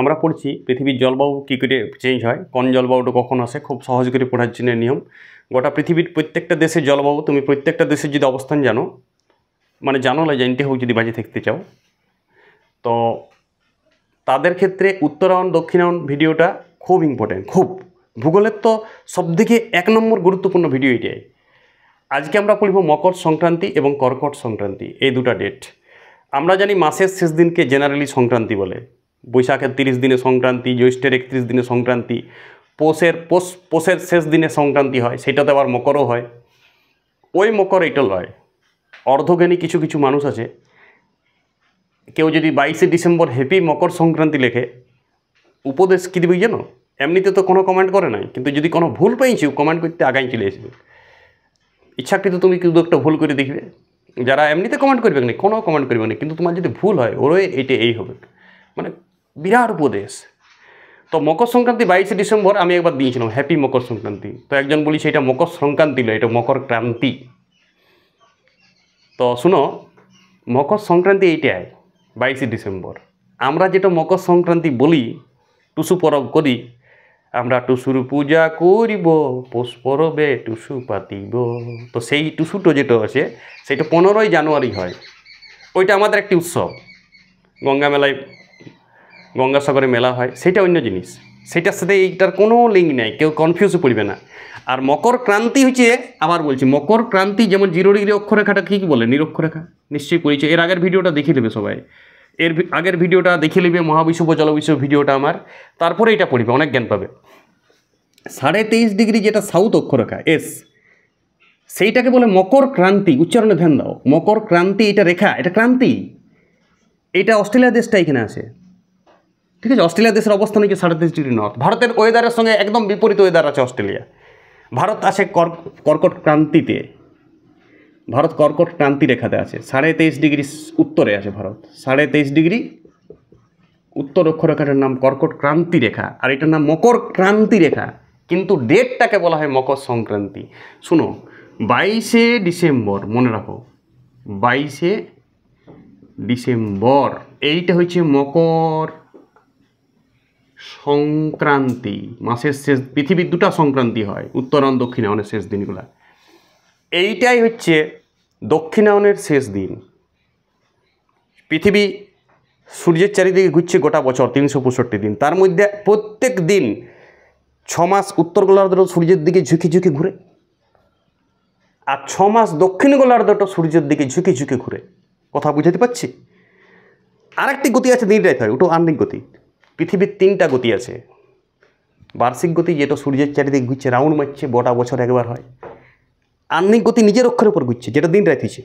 আমরা পড়ছি পৃথিবীর জলবায়ু কী করে চেঞ্জ হয় কোন জলবায়ুটা কখন আসে খুব সহজ করে পড়ার জন্য নিয়ম গোটা পৃথিবীর প্রত্যেকটা দেশের জলবায়ু তুমি প্রত্যেকটা দেশের যদি অবস্থান জানো মানে জানো না জানতে হোক যদি বাজে থাকতে চাও তো তাদের ক্ষেত্রে উত্তরায়ণ দক্ষিণায়ণ ভিডিওটা খুব ইম্পর্ট্যান্ট খুব ভূগোলের তো সবদিকে এক নম্বর গুরুত্বপূর্ণ ভিডিও এটাই আজকে আমরা পড়িব মকর সংক্রান্তি এবং কর্কট সংক্রান্তি এই দুটা ডেট আমরা জানি মাসের শেষ দিনকে জেনারেলি সংক্রান্তি বলে বৈশাখের তিরিশ দিনে সংক্রান্তি জ্যৈষ্ঠের একত্রিশ দিনে সংক্রান্তি পোষের পোষ পোষের শেষ দিনে সংক্রান্তি হয় সেটাতে আবার মকরও হয় ওই মকর এটা নয় অর্ধজ্ঞানী কিছু কিছু মানুষ আছে কেউ যদি বাইশে ডিসেম্বর হ্যাপি মকর সংক্রান্তি লেখে উপদেশ কী দিবি জানো এমনিতে তো কোনো কমেন্ট করে নাই কিন্তু যদি কোনো ভুল পেয়েছি কমেন্ট করতে আগাই চলে আসবে ইচ্ছাকৃত তুমি কিন্তু একটা ভুল করে দেখবে যারা এমনিতে কমেন্ট করবে না কোনো কমেন্ট করবে না কিন্তু তোমার যদি ভুল হয় ওরই এটা এই হবে মানে বিরাট উপদেশ তো মকর সংক্রান্তি বাইশে ডিসেম্বর আমি একবার দিয়েছিলাম হ্যাপি মকর সংক্রান্তি তো একজন বলিছে এটা মকর সংক্রান্তি লো এটা মকর ক্রান্তি তো শুনো মকর সংক্রান্তি এইটাই বাইশে ডিসেম্বর আমরা যেটা মকর সংক্রান্তি বলি টুসু পরব করি আমরা টুসুর পূজা করিব পোষ পরবে টুসু পাতিব তো সেই টুসুটো যেটা আছে সেটা পনেরোই জানুয়ারি হয় ওইটা আমাদের একটি উৎসব গঙ্গা মেলায় গঙ্গাসাগরে মেলা হয় সেটা অন্য জিনিস সেটার সাথে এইটার কোনো লিঙ্ক নেই কেউ কনফিউজও পড়বে না আর মকর ক্রান্তি হচ্ছে আবার বলছি মকর ক্রান্তি যেমন জিরো ডিগ্রি অক্ষরেখাটা কী বলে নিরক্ষরেখা নিশ্চয়ই পরিচয় এর আগের ভিডিওটা দেখে নেবে সবাই এর আগের ভিডিওটা দেখে নেবে মহাবিশ্ব জলবিশ্ব ভিডিওটা আমার তারপরে এটা পড়বে অনেক জ্ঞান পাবে সাড়ে তেইশ ডিগ্রি যেটা সাউথ অক্ষরেখা এস সেইটাকে বলে মকর ক্রান্তি উচ্চারণে ধ্যান দাও মকর ক্রান্তি এটা রেখা এটা ক্রান্তি এটা অস্ট্রেলিয়া দেশটা এখানে আছে ঠিক আছে অস্ট্রেলিয়া দেশের অবস্থান হচ্ছে সাড়ে তিরিশ ডিগ্রি নর্থ ভারতের ওয়েদারের সঙ্গে একদম বিপরীত ওয়েদার আছে অস্ট্রেলিয়া ভারত আছে কর্কট ক্রান্তিতে ভারত কর্কট ক্রান্তি রেখাতে আছে সাড়ে তেইশ ডিগ্রি উত্তরে আছে ভারত সাড়ে তেইশ ডিগ্রি উত্তর অক্ষরেখাটার নাম কর্কট ক্রান্তি রেখা আর এটার নাম মকর ক্রান্তি রেখা কিন্তু ডেটটাকে বলা হয় মকর সংক্রান্তি শুনো বাইশে ডিসেম্বর মনে রাখো বাইশে ডিসেম্বর এইটা হচ্ছে মকর সংক্রান্তি মাসের শেষ পৃথিবীর দুটা সংক্রান্তি হয় উত্তরায়ণ দক্ষিণায়নের শেষ দিনগুলো এইটাই হচ্ছে দক্ষিণায়নের শেষ দিন পৃথিবী সূর্যের চারিদিকে ঘুরছে গোটা বছর তিনশো পঁয়ষট্টি দিন তার মধ্যে প্রত্যেক দিন ছ মাস উত্তর গোলার্ধ সূর্যের দিকে ঝুঁকি ঝুঁকি ঘুরে আর ছ মাস দক্ষিণ গোলার্ধটা সূর্যের দিকে ঝুঁকি ঝুঁকি ঘুরে কথা বুঝাতে পারছি আরেকটি গতি আছে দিনটাই থাকে ওটা আর্নিক গতি পৃথিবীর তিনটা গতি আছে বার্ষিক গতি যেটা সূর্যের চারিদিকে ঘুরছে রাউন্ড মারছে বটা বছর একবার হয় আর্নিক গতি নিজের অক্ষরের উপর ঘুরছে যেটা দিন রাতিছে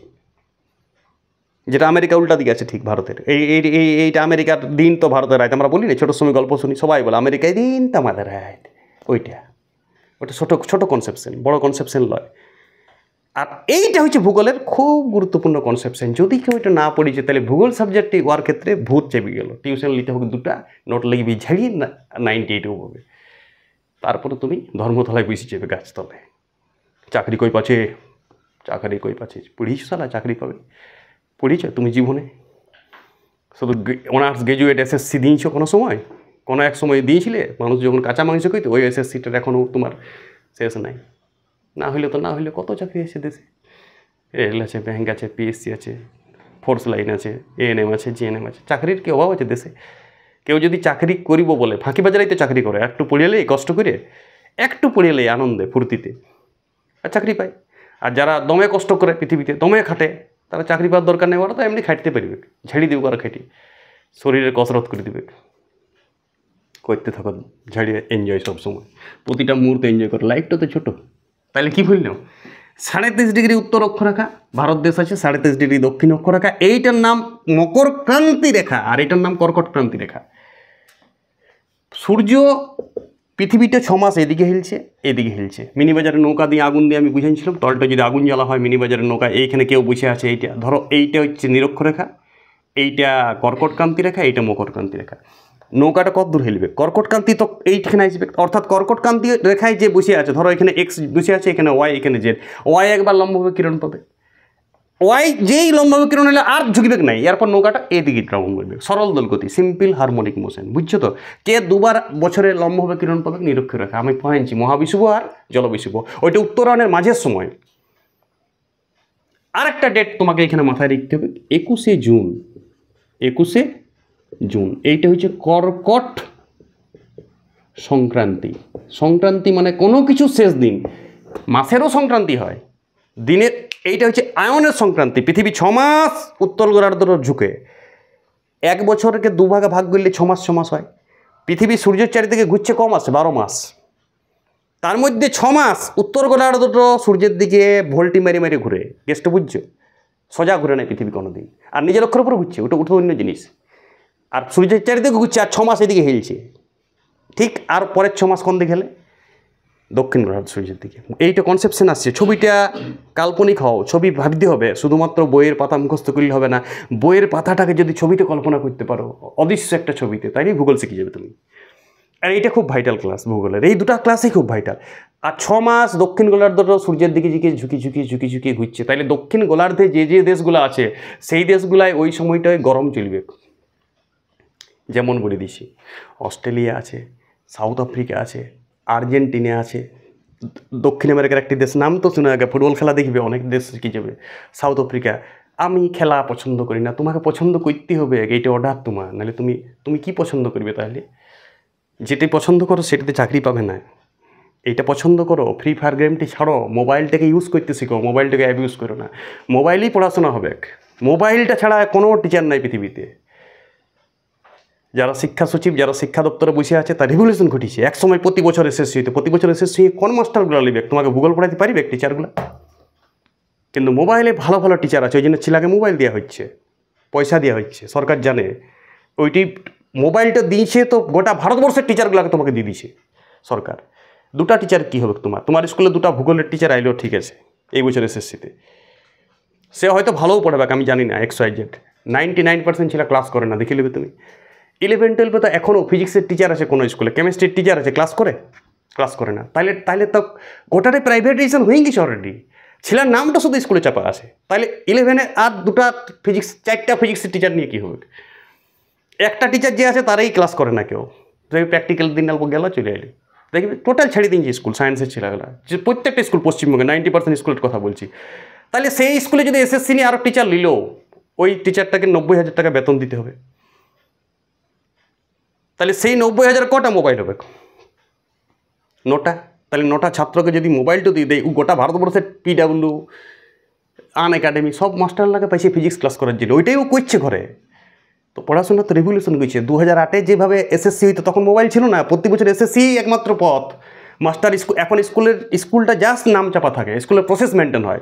যেটা আমেরিকা উল্টা দিকে আছে ঠিক ভারতের এই এই এইটা আমেরিকার দিন তো ভারতের রায় আমরা বলি না ছোটোর সময় গল্প শুনি সবাই বলে আমেরিকায় দিন তো আমাদের রায় ওইটা ওটা ছোটো ছোটো কনসেপশন বড় কনসেপশন নয় আর এইটা হচ্ছে ভূগোলের খুব গুরুত্বপূর্ণ কনসেপশন যদি কেউ এটা না পড়িছে তাহলে ভূগোল সাবজেক্টটি ওয়ার ক্ষেত্রে ভূত চেপে গেল টিউশন নিতে হবে দুটা নোট লিখবি ঝাড়িয়ে নাইনটি এইটও হবে তারপরে তুমি ধর্মতলায় বসে যাবে গাছতলায় চাকরি কই পাচ্ছে চাকরি কই পাচ্ছে পড়িয়েছো সালা চাকরি পাবে পড়িছ তুমি জীবনে শুধু অনার্স গ্রাজুয়েট এসএসসি দিয়েছো কোনো সময় কোনো এক সময় দিয়েছিলে মানুষ যখন কাঁচা মাংস কইতো ওই এসএসসিটার এখনও তোমার শেষ নাই না হলে তো না হলে কত চাকরি আছে দেশে রেল আছে ব্যাঙ্ক আছে পিএসসি আছে ফোর্স লাইন আছে এএনএম আছে জিএনএম আছে চাকরির কি অভাব আছে দেশে কেউ যদি চাকরি করিব বলে ফাঁকি বাজারেই তো চাকরি করে একটু পড়িয়েলেই কষ্ট করে একটু পড়িয়ালেই আনন্দে ফুর্তিতে আর চাকরি পায় আর যারা দমে কষ্ট করে পৃথিবীতে দমে খাটে তারা চাকরি পাওয়ার দরকার নেই ওরা তো এমনি খাটতে পারবে ঝাড়ি দেবে ওরা খেটি শরীরে কসরত করে দিবে করতে থাকো ঝাড়িয়ে এনজয় সবসময় প্রতিটা মুহূর্তে এনজয় করো লাইফটা তো ছোটো তাহলে কি বললাম সাড়ে তেইশ ডিগ্রি উত্তর অক্ষরেখা ভারত দেশ আছে সাড়ে তেইশ ডিগ্রি দক্ষিণ অক্ষরেখা এইটার নাম মকর ক্রান্তি রেখা আর এটার নাম কর্কট ক্রান্তি রেখা সূর্য পৃথিবীটা ছ মাস এদিকে হিলছে এদিকে হিলছে বাজারের নৌকা দিয়ে আগুন দিয়ে আমি বুঝেছিলাম তলটা যদি আগুন জ্বালা হয় মিনিবাজারের নৌকা এইখানে কেউ বসে আছে এইটা ধরো এইটা হচ্ছে নিরক্ষরেখা এইটা কর্কটক্রান্তি রেখা এইটা মকরক্রান্তি রেখা নৌকাটা কত দূর হেলবে কর্কটকান্তি তো এইখানে আসবে অর্থাৎ কর্কটকান্তি রেখায় যে বসে আছে ধরো এখানে এক্স বসে আছে এখানে ওয়াই এখানে জেড ওয়াই একবার লম্বভাবে কিরণ পাবে ওয়াই যেই লম্বভাবে কিরণ হলে আর ঝুঁকিবে নাই এরপর নৌকাটা এদিকে ট্রাভেল করবে সরল দলগতি সিম্পল হারমোনিক মোশন বুঝছো তো কে দুবার বছরে লম্বভাবে কিরণ পাবে নিরক্ষ রেখা আমি পয়েছি মহাবিশুভ আর জলবিশুভ ওইটা উত্তরায়ণের মাঝের সময় আরেকটা ডেট তোমাকে এখানে মাথায় রাখতে হবে একুশে জুন একুশে জুন এইটা হচ্ছে কর্কট সংক্রান্তি সংক্রান্তি মানে কোনো কিছু শেষ দিন মাসেরও সংক্রান্তি হয় দিনের এইটা হচ্ছে আয়নের সংক্রান্তি পৃথিবী ছমাস উত্তল গোলার্ধর ঝুঁকে এক বছরকে দুভাগে ভাগ করলে ছমাস ছমাস হয় পৃথিবী সূর্যের চারিদিকে ঘুরছে ক মাস বারো মাস তার মধ্যে ছমাস উত্তর গোলার্ধ সূর্যের দিকে ভোল্টি মারি মারি ঘুরে গেস্ট বুঝছো সোজা ঘুরে নেয় পৃথিবী দিন আর নিজের লক্ষ্যের উপরে ঘুরছে ওটা উঠে অন্য জিনিস আর সূর্যের চারিদিকে ঘুরছে আর ছ মাস এদিকে হেলছে ঠিক আর পরের ছমাস কোন দিকে হেলে দক্ষিণ গোলার্ধ সূর্যের দিকে এইটা কনসেপশন আসছে ছবিটা কাল্পনিক হও ছবি ভাবতে হবে শুধুমাত্র বইয়ের পাতা মুখস্থ করলে হবে না বইয়ের পাতাটাকে যদি ছবিতে কল্পনা করতে পারো অদৃশ্য একটা ছবিতে তাই ভূগোল শিখে যাবে তুমি আর এইটা খুব ভাইটাল ক্লাস ভূগোলের এই দুটা ক্লাসই খুব ভাইটাল আর ছ মাস দক্ষিণ গোলার্ধটাও সূর্যের দিকে দিকে ঝুঁকি ঝুঁকি ঝুঁকি ঝুঁকি ঘুরছে তাইলে দক্ষিণ গোলার্ধে যে যে দেশগুলো আছে সেই দেশগুলায় ওই সময়টায় গরম চলবে যেমন বলে দিছি অস্ট্রেলিয়া আছে সাউথ আফ্রিকা আছে আর্জেন্টিনা আছে দক্ষিণ আমেরিকার একটি দেশ নাম তো শোনা আগে ফুটবল খেলা দেখবে অনেক দেশ কি যাবে সাউথ আফ্রিকা আমি খেলা পছন্দ করি না তোমাকে পছন্দ করতে হবে এইটা অর্ডার তোমার নাহলে তুমি তুমি কি পছন্দ করবে তাহলে যেটি পছন্দ করো সেটাতে চাকরি পাবে না এটা পছন্দ করো ফ্রি ফায়ার গেমটি ছাড়ো মোবাইলটাকে ইউজ করতে শিখো মোবাইলটাকে অ্যাব ইউজ করো না মোবাইলেই পড়াশোনা হবে মোবাইলটা ছাড়া কোনো টিচার নাই পৃথিবীতে যারা শিক্ষা সচিব যারা শিক্ষা দপ্তরে বসে আছে তার রেভলিউশন ঘটিছে সময় প্রতি বছর এসএসসি হইতে প্রতি বছর এসএসসি কোন মাস্টারগুলো নেবে তোমাকে ভূগোল পড়াইতে পারিবে টিচারগুলো কিন্তু মোবাইলে ভালো ভালো টিচার আছে ওই জন্য ছেলাকে মোবাইল দেওয়া হচ্ছে পয়সা দেওয়া হচ্ছে সরকার জানে ওইটি মোবাইলটা দিয়েছে তো গোটা ভারতবর্ষের টিচারগুলোকে তোমাকে দিয়ে দিয়েছে সরকার দুটা টিচার কি হবে তোমার তোমার স্কুলে দুটো ভূগোলের টিচার আইলেও ঠিক আছে এই বছর এসএসসিতে সে হয়তো ভালোও পড়াবে আমি জানি না X Y Z ninety nine percent ছেলে ক্লাস করে না দেখে নেবে তুমি ইলেভেন টুয়েলভে তো এখনও ফিজিক্সের টিচার আছে কোনো স্কুলে কেমিস্ট্রির টিচার আছে ক্লাস করে ক্লাস করে না তাহলে তাহলে তো প্রাইভেট প্রাইভেটাইজেশন হয়ে গেছে অলরেডি ছেলের নামটা শুধু স্কুলে চাপা আছে তাহলে ইলেভেনে আর দুটা ফিজিক্স চারটা ফিজিক্সের টিচার নিয়ে কী হবে একটা টিচার যে আছে তারাই ক্লাস করে না কেউ তুমি প্র্যাকটিক্যাল দিন অল্প গেল চলে এলি দেখবি টোটাল ছেড়ে দিন যে স্কুল সায়েন্সের ছেলেগুলো যে প্রত্যেকটা স্কুল পশ্চিমবঙ্গে নাইনটি পার্সেন্ট স্কুলের কথা বলছি তাহলে সেই স্কুলে যদি এসএসসি নিয়ে আরও টিচার নিলেও ওই টিচারটাকে নব্বই হাজার টাকা বেতন দিতে হবে তাহলে সেই নব্বই হাজার কটা মোবাইল হবে নটা তাহলে নটা ছাত্রকে যদি মোবাইলটা দিয়ে দেয় গোটা ভারতবর্ষের পিডাব্লিউ আন একাডেমি সব মাস্টার লাগে পাইছে ফিজিক্স ক্লাস করার জন্য ওইটাই ও করছে ঘরে তো পড়াশোনা তো রেভলিউশন করছে দু হাজার আটে যেভাবে এসএসসি হইতো তখন মোবাইল ছিল না প্রতি বছর এসএসসি একমাত্র পথ মাস্টার স্কুল এখন স্কুলের স্কুলটা জাস্ট নাম চাপা থাকে স্কুলের প্রসেস মেনটেন হয়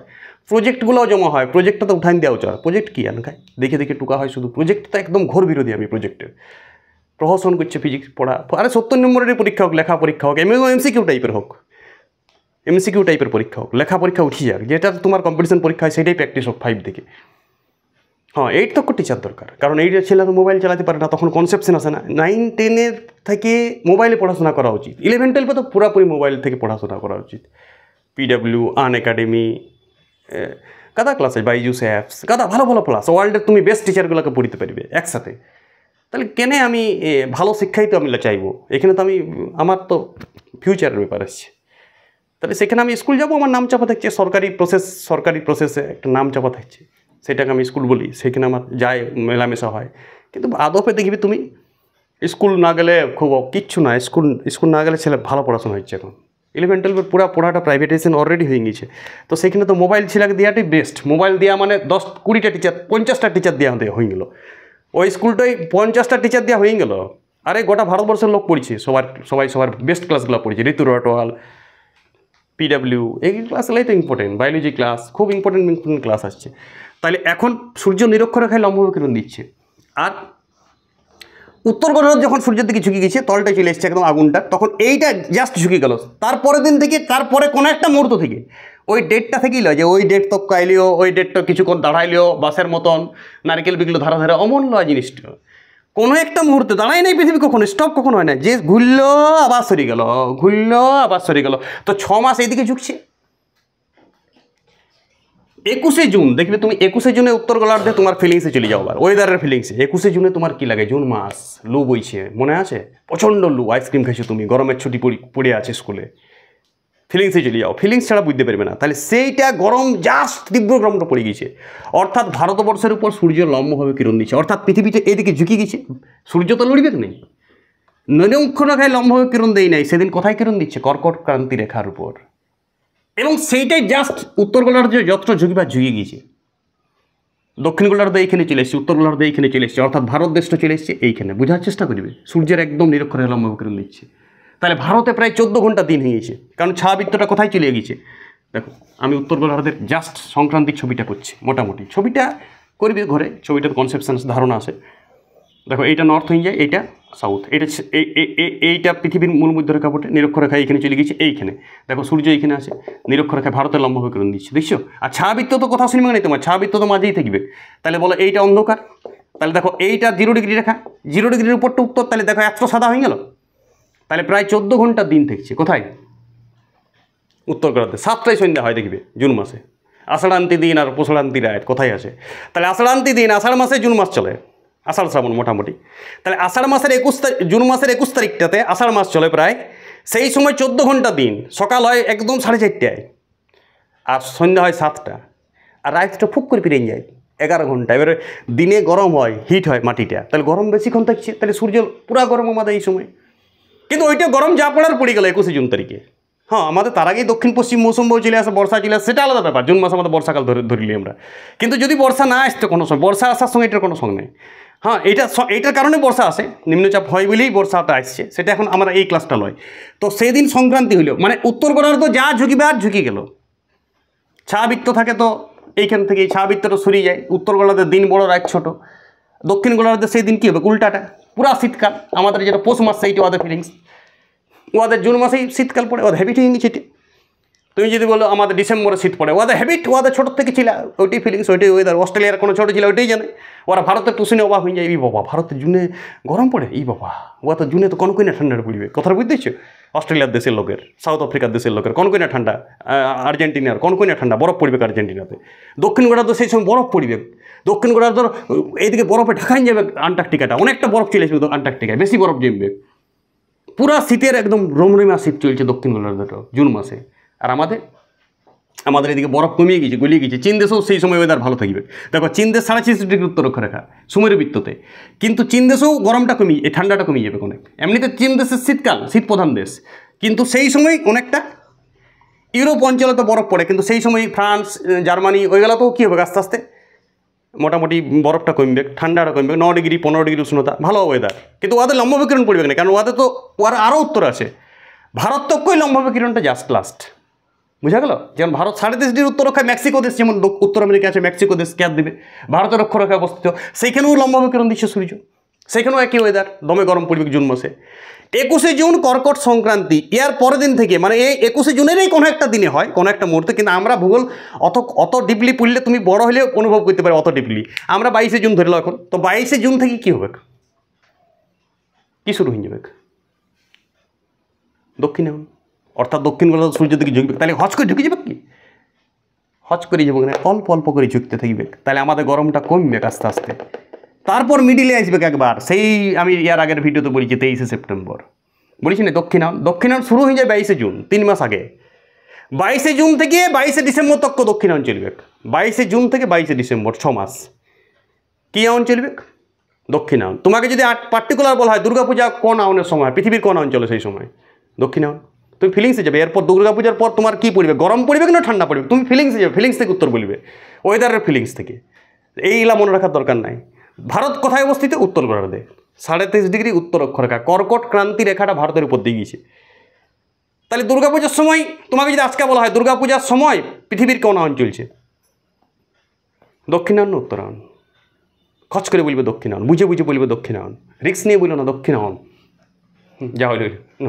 প্রজেক্টগুলোও জমা হয় প্রজেক্টটা তো উঠান দেওয়া উচিত প্রজেক্ট কী আনকায় দেখে দেখে টুকা হয় শুধু প্রজেক্টটা একদম ঘোর বিরোধী আমি প্রজেক্টের প্রহসন করছে ফিজিক্স পড়া আরে সত্তর নম্বরের পরীক্ষা হোক লেখা পরীক্ষা হোক এমএ কিউ টাইপের হোক এমসিকিউ টাইপের পরীক্ষা হোক লেখা পরীক্ষা উঠি যাক যেটা তোমার কম্পিটিশন পরীক্ষা হয় সেটাই প্র্যাকটিস হোক ফাইভ থেকে হ্যাঁ এইট তো টিচার দরকার কারণ এইটের ছেলে তো মোবাইল চালাতে পারে না তখন কনসেপশন আসে না নাইন টেনের থেকে মোবাইলে পড়াশোনা করা উচিত ইলেভেন টুয়েলভে তো পুরোপুরি মোবাইল থেকে পড়াশোনা করা উচিত পিডাব্লিউ আন একাডেমি কাদা ক্লাসে বাইজুস অ্যাপস কাদা ভালো ভালো ক্লাস ওয়ার্ল্ডের তুমি বেস্ট টিচারগুলোকে পড়িতে পারবে একসাথে তাহলে কেনে আমি ভালো শিক্ষাই তো আমি চাইবো এখানে তো আমি আমার তো ফিউচারের ব্যাপার আসছে তাহলে সেখানে আমি স্কুল যাব আমার নাম চাপা থাকছে সরকারি প্রসেস সরকারি প্রসেসে একটা নাম চাপা থাকছে সেটাকে আমি স্কুল বলি সেখানে আমার যায় মেলামেশা হয় কিন্তু আদপে দেখবি তুমি স্কুল না গেলে খুব কিচ্ছু না স্কুল স্কুল না গেলে ছেলে ভালো পড়াশোনা হচ্ছে এখন ইলেভেন টুয়েলভের পুরো পড়াটা প্রাইভেটাইজেশন অলরেডি হয়ে গেছে তো সেখানে তো মোবাইল ছেলেকে দেওয়াটাই বেস্ট মোবাইল দেওয়া মানে দশ কুড়িটা টিচার পঞ্চাশটা টিচার দেওয়া হয়ে গেলো ওই স্কুলটাই পঞ্চাশটা টিচার দেওয়া হয়ে গেল আরে গোটা ভারতবর্ষের লোক পড়ছে সবার সবাই সবার বেস্ট ক্লাসগুলো পড়ছে ঋতু রটওয়াল পিডাব্লিউ এই ক্লাসগুলোই তো ইম্পর্টেন্ট বায়োলজি ক্লাস খুব ইম্পর্টেন্ট ইম্পর্টেন্ট ক্লাস আসছে তাহলে এখন সূর্য নিরক্ষরেখায় লম্ববিকিরণ দিচ্ছে আর উত্তর গ্রহ যখন সূর্যের দিকে ঝুঁকি গেছে তলটা চলে এসছে একদম আগুনটা তখন এইটা জাস্ট ঝুঁকি গেল তারপরের দিন থেকে তারপরে কোনো একটা মুহূর্ত থেকে ওই ডেটটা থেকেই লয় যে ওই ডেট তো কাইলিও ওই ডেটটা কিছুক্ষণ দাঁড়াইলেও বাসের মতন নারকেল বিকলো ধারা ধারা অমন লয় জিনিসটা কোনো একটা মুহূর্তে দাঁড়াই নাই পৃথিবী কখনো স্টপ কখনো হয় না যে ঘুরলো আবার সরি গেল ঘুরলো আবার সরি গেল তো ছ মাস এইদিকে ঝুঁকছে একুশে জুন দেখবে তুমি একুশে জুনে উত্তর গোলার্ধে তোমার ফিলিংসে চলে যাও আবার ওয়েদারের ফিলিংসে একুশে জুনে তোমার কি লাগে জুন মাস লু বইছে মনে আছে প্রচণ্ড লু আইসক্রিম খাইছো তুমি গরমের ছুটি পড়ে আছে স্কুলে ফিলিংসে চলে যাও ফিলিংস ছাড়া বুঝতে পারবে না তাহলে সেইটা গরম জাস্ট তীব্র গরমটা পড়ে গিয়েছে অর্থাৎ ভারতবর্ষের উপর সূর্য লম্বভাবে কিরণ দিচ্ছে অর্থাৎ পৃথিবীতে এদিকে ঝুঁকি গেছে সূর্য তো লড়বে নেই নৈরক্ষণাখায় লম্বভাবে কিরণ দেয় নাই সেদিন কোথায় কিরণ দিচ্ছে কর্কট ক্রান্তি রেখার উপর এবং সেইটাই জাস্ট উত্তর গোলার্ধে যত্র ঝুঁকি বা ঝুঁকে গিয়েছে দক্ষিণ গোলার্ধ এইখানে চলে এসছে উত্তর গোলার্ধে এইখানে চলে এসছে অর্থাৎ ভারত দেশটা চলে এসছে এইখানে বোঝার চেষ্টা করবে সূর্যের একদম নিরক্ষরে লম্বভাবে কিরণ দিচ্ছে তাহলে ভারতে প্রায় চোদ্দো ঘন্টা দিন হয়েছে কারণ ছায়াবৃত্তটা কোথায় চলে গেছে দেখো আমি উত্তর ভারতের জাস্ট সংক্রান্তির ছবিটা করছি মোটামুটি ছবিটা করবে ঘরে ছবিটার কনসেপশন ধারণা আছে দেখো এইটা নর্থ ইন্ডিয়া এইটা সাউথ এটা এইটা পৃথিবীর মূল মধ্যরেখাপটে নিরক্ষরেখা এইখানে চলে গেছে এইখানে দেখো সূর্য এইখানে আছে নিরক্ষরেখা ভারতের লম্ব করে দিচ্ছে দেখছো আর ছায়াবৃত্ত তো কোথাও সিনেমা নেই তোমার ছায়াবৃত্ত তো মাঝেই থাকবে তাহলে বলো এইটা অন্ধকার তাহলে দেখো এইটা জিরো ডিগ্রি রেখা জিরো ডিগ্রির উপরটা উত্তর তাহলে দেখো এত সাদা হয়ে গেল তাহলে প্রায় চোদ্দো ঘন্টা দিন থেকছে কোথায় উত্তর করাতে সাতটায় সন্ধ্যা হয় দেখবে জুন মাসে আষাঢ়ান্তি দিন আর পোষাড়ান্তি রায় কোথায় আছে তাহলে আষাঢ়ান্তি দিন আষাঢ় মাসে জুন মাস চলে আষাঢ় শ্রাবণ মোটামুটি তাহলে আষাঢ় মাসের একুশ তারিখ জুন মাসের একুশ তারিখটাতে আষাঢ় মাস চলে প্রায় সেই সময় চোদ্দ ঘন্টা দিন সকাল হয় একদম সাড়ে চারটায় আর সন্ধ্যা হয় সাতটা আর রাইসটা ফুক করে ফিরে যায় এগারো ঘন্টা এবারে দিনে গরম হয় হিট হয় মাটিটা তাহলে গরম বেশিক্ষণ থাকছে তাহলে সূর্য পুরা গরম আমাদের এই সময় কিন্তু ওইটা গরম যা পড়ার পড়ে গেল একুশে জুন তারিখে হ্যাঁ আমাদের তার আগেই দক্ষিণ পশ্চিম মৌসুম বউ চলে আসে বর্ষা চলে আসে সেটা আলাদা ব্যাপার জুন মাসে আমাদের বর্ষাকাল ধরে ধরিলি আমরা কিন্তু যদি বর্ষা না আসতো কোনো সময় বর্ষা আসার সঙ্গে এটার কোনো সঙ্গে নেই হ্যাঁ এটা এটার কারণে বর্ষা আসে নিম্নচাপ হয় বলেই বর্ষাটা আসছে সেটা এখন আমরা এই ক্লাসটা লয় তো সেই দিন সংক্রান্তি হইল মানে উত্তর করার তো যা ঝুঁকিবে আর ঝুঁকি গেল ছায়াবৃত্ত থাকে তো এইখান থেকে ছায়াবৃত্তটা সরিয়ে যায় উত্তর গোলাদের দিন বড় রাত ছোট দক্ষিণ গোলার্ধে সেই দিন কী হবে উল্টাটা পুরা শীতকাল আমাদের যেটা পৌষ মাস সেইটা ওদের ফিলিংস ওদের জুন মাসেই শীতকাল পড়ে ওদের হ্যাবিট হয়ে গেছে তুমি যদি বলো আমাদের ডিসেম্বরে শীত পড়ে ওদের হ্যাবিট ওদের ছোটোর থেকে ছিল ওইটি ফিলিংস ওইটি ওয়েদার অস্ট্রেলিয়ার কোনো ছোটো ছিল ওইটাই জানে ওরা ভারতের টুসিনে অবাক হয়ে যায় এই বাবা ভারতের জুনে গরম পড়ে এই বাবা ওরা তো জুনে তো কনকইনা ঠান্ডা পড়বে বুঝতে বুঝতেছ অস্ট্রেলিয়ার দেশের লোকের সাউথ আফ্রিকার দেশের লোকের কনকইনা ঠান্ডা আর্জেন্টিনার কনকইনা ঠান্ডা বরফ পড়বে আর্জেন্টিনাতে দক্ষিণ গোড়ার তো সেই সময় বরফ পড়বে দক্ষিণ গোড়ার ধর এইদিকে বরফে ঢাকাই যাবে আন্টার্কটিকাটা অনেকটা বরফ চলে আসবে আন্টার্কটিকায় বেশি বরফ জমবে পুরা শীতের একদম রমরমা শীত চলছে দক্ষিণ গোলার্ধ জুন মাসে আর আমাদের আমাদের এদিকে বরফ কমিয়ে গেছে গলিয়ে গেছে চীন দেশেও সেই সময় ওয়েদার ভালো থাকবে দেখো চীন দেশ সাড়ে ছিয়াশি ডিগ্রি উত্তরক্ষা রেখা সুমের বৃত্ততে কিন্তু চীন দেশেও গরমটা কমিয়ে এই ঠান্ডাটা কমিয়ে যাবে অনেক এমনিতে চীন দেশের শীতকাল শীত প্রধান দেশ কিন্তু সেই সময় অনেকটা ইউরোপ অঞ্চলে তো বরফ পড়ে কিন্তু সেই সময় ফ্রান্স জার্মানি ওইগুলো তো কী হবে আস্তে আস্তে মোটামুটি বরফটা কমবে ঠান্ডাটা কমবে ন ডিগ্রি পনেরো ডিগ্রি উষ্ণতা ভালো ওয়েদার কিন্তু ওদের লম্ব বিকিরণ পড়বে না কারণ ওদের তো ওর আরও উত্তর আছে ভারত তক্কই লম্ব বিকিরণটা জাস্ট লাস্ট বুঝা গেল যেমন ভারত সাড়ে তেইশ ডিগ্রি রক্ষায় মেক্সিকো দেশ যেমন উত্তর আমেরিকা আছে মেক্সিকো দেশ ক্যাপ দেবে ভারতের রক্ষায় অবস্থিত সেইখানেও লম্ব বিকিরণ দিচ্ছে সূর্য সেখানেও একই ওয়েদার দমে গরম পড়বে জুন মাসে একুশে জুন কর্কট সংক্রান্তি ইয়ার পরের দিন থেকে মানে এই একুশে জুনেরই কোনো একটা দিনে হয় কোনো একটা মুহূর্তে কিন্তু আমরা ভূগোল অত অত ডিপলি পড়লে তুমি বড় হলেও অনুভব করতে পারো অত ডিপলি আমরা বাইশে জুন ধরে এখন তো বাইশে জুন থেকে কি হবে কি শুরু হয়ে যাবে দক্ষিণে অর্থাৎ দক্ষিণ গোলা সূর্য দিকে ঝুঁকবে তাহলে হজ করে ঝুঁকে যাবে কি হজ করে যাবে অল্প অল্প করে ঝুঁকতে থাকবে তাহলে আমাদের গরমটা কমবে আস্তে আস্তে তারপর মিডিলে আসবে একবার সেই আমি ইয়ার আগের ভিডিওতে বলেছি তেইশে সেপ্টেম্বর বলেছি না দক্ষিণায়ন দক্ষিণায়ন শুরু হয়ে যায় বাইশে জুন তিন মাস আগে বাইশে জুন থেকে বাইশে ডিসেম্বর তক দক্ষিণায়ন চলবে বাইশে জুন থেকে বাইশে ডিসেম্বর ছ মাস কী আউন চলবে দক্ষিণায়ন তোমাকে যদি আট পার্টিকুলার বলা হয় দুর্গাপূজা কোন আউনের সময় পৃথিবীর কোন অঞ্চলে সেই সময় দক্ষিণায়ন তুমি ফিলিংসে যাবে এরপর দুর্গাপূজার পর তোমার কী পড়বে গরম পড়বে না ঠান্ডা পড়বে তুমি ফিলিংসে যাবে ফিলিংস থেকে উত্তর বলবে ওয়েদারের ফিলিংস থেকে এইগুলা মনে রাখার দরকার নাই ভারত কোথায় অবস্থিত উত্তর গোলার্ধে সাড়ে তেইশ ডিগ্রি উত্তর অক্ষরেখা কর্কট ক্রান্তি রেখাটা ভারতের উপর দিয়ে গিয়েছে তাহলে দুর্গাপূজার সময় তোমাকে যদি আজকে বলা হয় দুর্গাপূজার সময় পৃথিবীর কোনায়ন চলছে দক্ষিণায়ন উত্তরায়ণ খচ করে বলবে দক্ষিণায়ন বুঝে বুঝে বলবে দক্ষিণায়ন রিক্স নিয়ে বলো না দক্ষিণায়ন যা হইল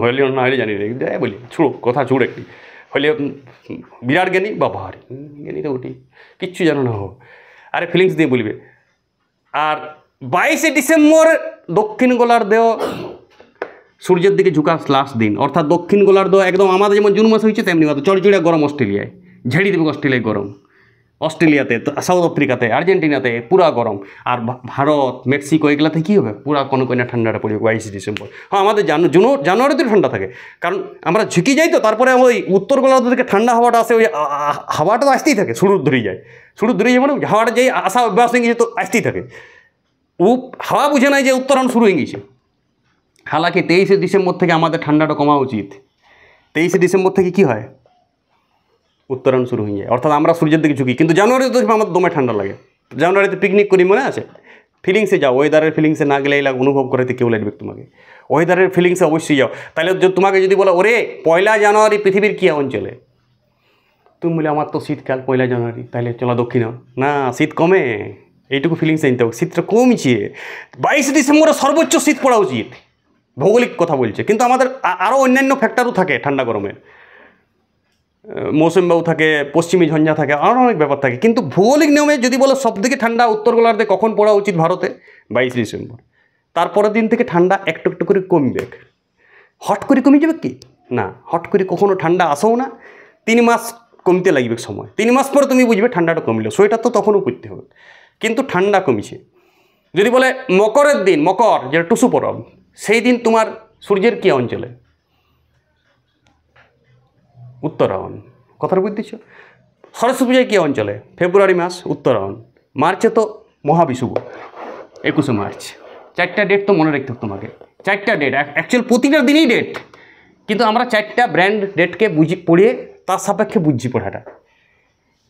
হইল না হইলে জানি যাই বলি ছুড়ো কথা ছুড় একটি হইলে বিরাট জ্ঞানী বা ভারী জ্ঞানী তো ওটি কিচ্ছু জানো না হোক আরে ফিলিংস দিয়ে বলবে আর বাইশে ডিসেম্বর দক্ষিণ গোলার্ধেও সূর্যের দিকে ঝুঁকা লাস্ট দিন অর্থাৎ দক্ষিণ গোলার্ধ একদম আমাদের যেমন জুন মাসে হয়েছে তেমনি কথা চড়চড়িয়া গরম অস্ট্রেলিয়ায় ঝেড়ে দেবে অস্ট্রেলিয়ায় গরম অস্ট্রেলিয়াতে সাউথ আফ্রিকাতে আর্জেন্টিনাতে পুরা গরম আর ভারত মেক্সিকো এগুলাতে কী হবে পুরা কোনো কোনো ঠান্ডাটা পড়বে বাইশে ডিসেম্বর হ্যাঁ আমাদের জানু জুন জানুয়ারিতে ঠান্ডা থাকে কারণ আমরা ঝুঁকি যাই তো তারপরে ওই উত্তর গোলার্ধ থেকে ঠান্ডা হাওয়াটা আসে ওই হাওয়াটা তো আসতেই থাকে সুড়ুর ধরেই যায় শুরু ধরেই যায় মানে হাওয়াটা যেই আসা অভ্যাস হয়ে গেছে তো আসতেই থাকে ও হাওয়া বুঝে নাই যে উত্তরণ শুরু হয়ে গেছে হালাকি তেইশে ডিসেম্বর থেকে আমাদের ঠান্ডাটা কমা উচিত তেইশে ডিসেম্বর থেকে কী হয় উত্তরায়ণ শুরু হয়ে যায় অর্থাৎ আমরা সূর্যের দিকে ঝুঁকি কিন্তু জানুয়ারিতে আমার দমে ঠান্ডা লাগে জানুয়ারিতে পিকনিক করি মনে আছে ফিলিংসে যাও ওয়েদারের ফিলিংসে না গেলে এলাকা অনুভব করাতে কেউ লাগবে তোমাকে ওয়েদারের ফিলিংসে অবশ্যই যাও তাহলে তোমাকে যদি বলো ওরে পয়লা জানুয়ারি পৃথিবীর কী অঞ্চলে তুমি বলে আমার তো শীতকাল পয়লা জানুয়ারি তাহলে চলা দক্ষিণ না শীত কমে এইটুকু ফিলিংস আনতে হবে শীতটা কমছে বাইশে ডিসেম্বরে সর্বোচ্চ শীত পড়া উচিত ভৌগোলিক কথা বলছে কিন্তু আমাদের আরও অন্যান্য ফ্যাক্টরও থাকে ঠান্ডা গরমের মৌসুমিবাবু থাকে পশ্চিমী ঝঞ্ঝা থাকে আরও অনেক ব্যাপার থাকে কিন্তু ভৌগোলিক নিয়মে যদি বলো সবথেকে ঠান্ডা উত্তর গোলার্ধে কখন পড়া উচিত ভারতে বাইশ ডিসেম্বর তারপরের দিন থেকে ঠান্ডা একটু একটু করে কমবে হট করে কমে যাবে কি না হট করে কখনো ঠান্ডা আসো না তিন মাস কমতে লাগবে সময় তিন মাস পরে তুমি বুঝবে ঠান্ডাটা কমলো সোয়েটার তো তখনও করতে হবে কিন্তু ঠান্ডা কমিছে যদি বলে মকরের দিন মকর যেটা টুসু পরব সেই দিন তোমার সূর্যের কী অঞ্চলে উত্তরায়ণ কথাটা বুঝতেছ সরস্বতী পূজায় কী অঞ্চলে ফেব্রুয়ারি মাস উত্তরায়ণ মার্চে তো মহাবিষুব একুশে মার্চ চারটা ডেট তো মনে রাখতে তোমাকে চারটা ডেট অ্যাকচুয়াল প্রতিটা দিনই ডেট কিন্তু আমরা চারটা ব্র্যান্ড ডেটকে বুঝি পড়িয়ে তার সাপেক্ষে বুঝছি পড়াটা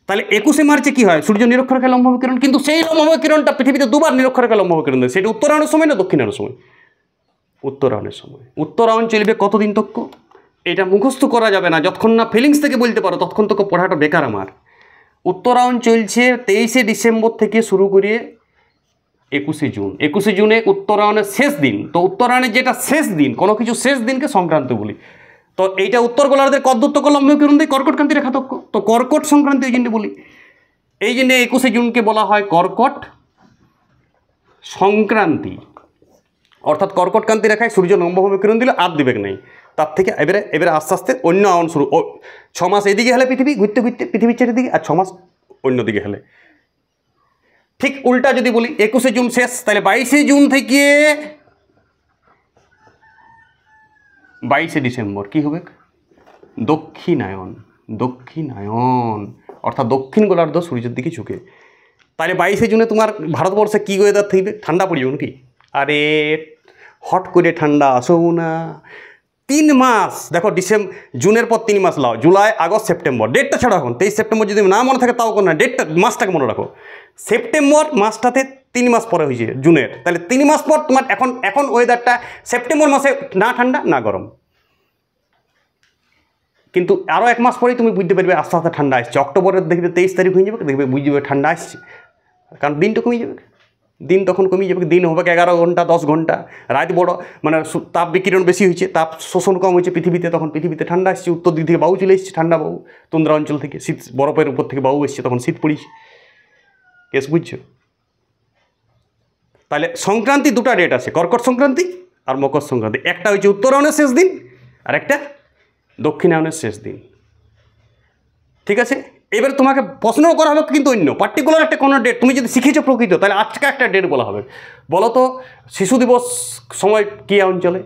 তাহলে একুশে মার্চে কী হয় সূর্য লম্বভাবে কিরণ কিন্তু সেই কিরণটা পৃথিবীতে দুবার লম্বভাবে কিরণ দেয় সেটা উত্তরায়ণের সময় না দক্ষিণায়ণের সময় উত্তরায়ণের সময় উত্তরায়ণ চলবে কতদিন তক্ষ এটা মুখস্থ করা যাবে না যতক্ষণ না ফিলিংস থেকে বলতে পারো ততক্ষণ তোকে পড়াটা বেকার আমার উত্তরায়ণ চলছে তেইশে ডিসেম্বর থেকে শুরু করে একুশে জুন একুশে জুনে উত্তরায়ণের শেষ দিন তো উত্তরায়ণের যেটা শেষ দিন কোনো কিছু শেষ দিনকে সংক্রান্ত বলি তো এইটা উত্তর গোলার্ধের কদ্দত্ত কিরণ করুন কর্কট কর্কটক্রান্তি রেখা তো কর্কট সংক্রান্তি ওই জন্য বলি এই জন্যে একুশে জুনকে বলা হয় কর্কট সংক্রান্তি অর্থাৎ কর্কটক্রান্তি রেখায় সূর্য নম্বভূমি কিরণ দিলে আর দিবেক নেই তার থেকে এবারে এবারে আস্তে আস্তে অন্য আওয়ন শুরু ছ মাস এদিকে হলে পৃথিবী ঘুরতে ঘুরতে পৃথিবীর চারিদিকে আর ছ মাস অন্যদিকে হলে ঠিক উল্টা যদি বলি একুশে জুন শেষ তাহলে বাইশে জুন থেকে বাইশে ডিসেম্বর কি হবে দক্ষিণায়ন দক্ষিণায়ন অর্থাৎ দক্ষিণ গোলার্ধ সূর্যের দিকে ঝুঁকে তাহলে বাইশে জুনে তোমার ভারতবর্ষে কী ওয়েদার থাকবে ঠান্ডা পড়ে যাবে নাকি আরে হট করে ঠান্ডা আসবো না তিন মাস দেখো ডিসেম্বর জুনের পর তিন মাস লাও জুলাই আগস্ট সেপ্টেম্বর ডেটটা ছাড়া এখন তেইশ সেপ্টেম্বর যদি না মনে থাকে তাও কোনো না ডেটটা মাসটাকে মনে রাখো সেপ্টেম্বর মাসটাতে তিন মাস পরে হয়েছে জুনের তাহলে তিন মাস পর তোমার এখন এখন ওয়েদারটা সেপ্টেম্বর মাসে না ঠান্ডা না গরম কিন্তু আরও এক মাস পরেই তুমি বুঝতে পারবে আস্তে আস্তে ঠান্ডা আসছে অক্টোবরের দেখবে তেইশ তারিখ হয়ে যাবে দেখবে বুঝতে পারবে ঠান্ডা আসছে কারণ দিনটা কমে যাবে দিন তখন কমিয়ে যাবে দিন হবে এগারো ঘন্টা দশ ঘন্টা রাত বড় মানে তাপ বিকিরণ বেশি হয়েছে তাপ শোষণ কম হয়েছে পৃথিবীতে তখন পৃথিবীতে ঠান্ডা আসছে উত্তর দিক থেকে বাউ চলে এসছে ঠান্ডা বাউ তুন্দ্রা অঞ্চল থেকে শীত বরফের উপর থেকে বাউ এসছে তখন শীত পড়েছে কেস বুঝছো তাহলে সংক্রান্তি দুটা ডেট আছে কর্কট সংক্রান্তি আর মকর সংক্রান্তি একটা হচ্ছে উত্তরায়ণের শেষ দিন আর একটা দক্ষিণায়নের শেষ দিন ঠিক আছে এবার তোমাকে প্রশ্ন করা হবে কিন্তু অন্য পার্টিকুলার একটা কোনো ডেট তুমি যদি শিখেছো প্রকৃত তাহলে আজকে একটা ডেট বলা হবে বলো তো শিশু দিবস সময় কী অঞ্চলে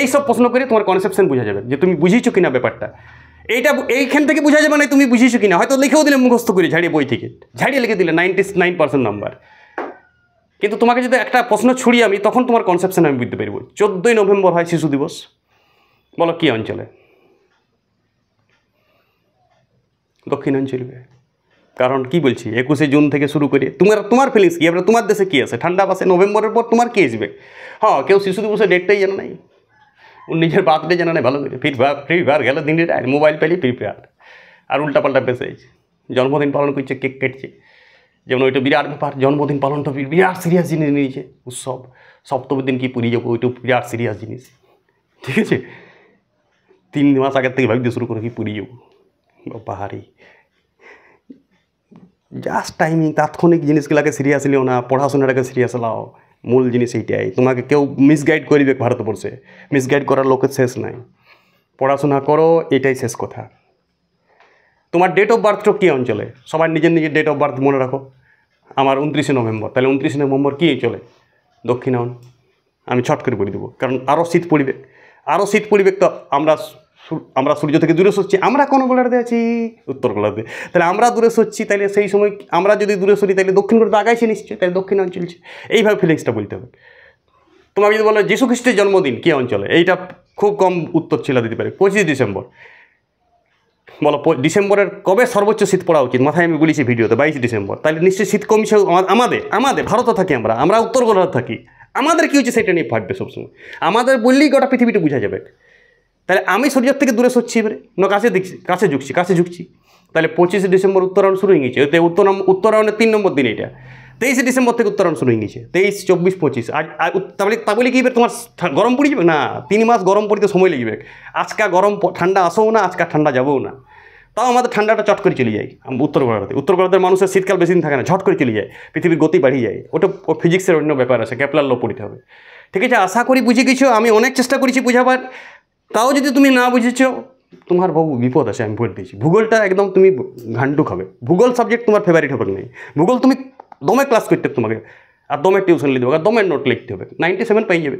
এইসব প্রশ্ন করে তোমার কনসেপশন বোঝা যাবে যে তুমি বুঝিয়েছো কিনা ব্যাপারটা এইটা এইখান থেকে বোঝা যাবে না মানে তুমি বুঝেছো কিনা হয়তো লিখেও দিলে মুখস্থ করে ঝাড়িয়ে বই থেকে ঝাড়িয়ে লিখে দিলে নাইনটি নাইন পার্সেন্ট নাম্বার কিন্তু তোমাকে যদি একটা প্রশ্ন ছুড়ি আমি তখন তোমার কনসেপশন আমি বুঝতে পারবো চোদ্দোই নভেম্বর হয় শিশু দিবস বলো কী অঞ্চলে দক্ষিণাঞ্চলবে কারণ কি বলছি একুশে জুন থেকে শুরু করে তোমার তোমার ফিলিংস কী আপনার তোমার দেশে কী আছে ঠান্ডা পাশে নভেম্বরের পর তোমার কী আসবে হ্যাঁ কেউ শিশু দিবসে ডেটটাই জানা নাই ওর নিজের বার্থডে জানা নাই ভালো করে ফ্রি ফায়ার ফ্রি ফায়ার গেলে দিন রায় মোবাইল পেলি ফ্রি ফায়ার আর উল্টাপাল্টা মেসেজ জন্মদিন পালন করছে কেক কেটছে যেমন ওইটা বিরাট ব্যাপার জন্মদিন পালনটা বিরাট সিরিয়াস জিনিস নিয়েছে উৎসব সপ্তমীর দিন কি পুরী যাবো ওইটা বিরাট সিরিয়াস জিনিস ঠিক আছে তিন মাস আগের থেকে ভাবতে শুরু করে কি পুরী যাবো পাহাড়ি জাস্ট টাইমিং তাৎক্ষণিক জিনিসগুলাকে সিরিয়াস নিও না পড়াশোনাটাকে সিরিয়াস লাও মূল জিনিস এইটাই তোমাকে কেউ মিসগাইড করিবে ভারতবর্ষে মিসগাইড করার লোকের শেষ নাই পড়াশোনা করো এটাই শেষ কথা তোমার ডেট অফ বার্থটা কী অঞ্চলে সবার নিজের নিজের ডেট অফ বার্থ মনে রাখো আমার উনত্রিশে নভেম্বর তাহলে উনত্রিশে নভেম্বর কী চলে দক্ষিণায়ন আমি ছট করে পড়ে দেবো কারণ আরও শীত পড়িবে আরও শীত পরিবেশ তো আমরা আমরা সূর্য থেকে দূরে সরছি আমরা কোন গোলার্ধে আছি উত্তর গোলার্ধে তাহলে আমরা দূরে সরছি তাহলে সেই সময় আমরা যদি দূরে সরি তাহলে দক্ষিণ গোলার্ধে আগাইছে নিশ্চয় তাহলে দক্ষিণ অঞ্চলছে এইভাবে ফিলিংসটা বলতে হবে তোমার যদি বলো যীশু খ্রিস্টের জন্মদিন কী অঞ্চলে এইটা খুব কম উত্তর ছিল দিতে পারে পঁচিশে ডিসেম্বর বলো ডিসেম্বরের কবে সর্বোচ্চ শীত পড়া উচিত মাথায় আমি বলেছি ভিডিওতে বাইশে ডিসেম্বর তাহলে নিশ্চয়ই শীত কমছে আমাদের আমাদের ভারতে থাকি আমরা আমরা উত্তর গোলার্ধে থাকি আমাদের কী হচ্ছে সেটা নিয়ে ফাটবে সবসময় আমাদের বললেই গোটা পৃথিবীটা বোঝা যাবে তাহলে আমি সূর্যের থেকে দূরে সরছি এবারে না কাছে দেখছি কাছে ঝুঁকছি কাছে ঝুঁকছি তাহলে পঁচিশে ডিসেম্বর উত্তরায়ণ শুরু হয়ে গেছে উত্তর উত্তরায়ণের তিন নম্বর দিন এটা তেইশে ডিসেম্বর থেকে উত্তরায়ণ শুরু হয়ে গেছে তেইশ চব্বিশ পঁচিশ আর তাহলে তা বলে কি তোমার গরম পড়ে যাবে না তিন মাস গরম পড়িতে সময় লাগবে আজকা গরম ঠান্ডা আসেও না আজকা ঠান্ডা যাবেও না তাও আমাদের ঠান্ডাটা চট করে চলে যায় উত্তর ভারতে উত্তর ভারতের মানুষের শীতকাল বেশি দিন থাকে না ঝট করে চলে যায় পৃথিবীর গতি বাড়িয়ে যায় ওটা ফিজিক্সের অন্য ব্যাপার আছে ক্যাপলার লো পড়িতে হবে ঠিক আছে আশা করি বুঝে গেছো আমি অনেক চেষ্টা করেছি বুঝাবার তাও যদি তুমি না বুঝেছ তোমার বাবু বিপদ আছে আমি বলে দিয়েছি ভূগোলটা একদম তুমি ঘান্টু খাবে ভূগোল সাবজেক্ট তোমার ফেভারিট হবে নেই ভূগোল তুমি দমে ক্লাস করতে তোমাকে আর দমে টিউশন লিখতে হবে আর দমে নোট লিখতে হবে নাইনটি সেভেন পেয়ে যাবে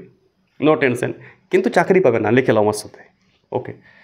নো টেনশন কিন্তু চাকরি পাবে না লিখে আমার সাথে ওকে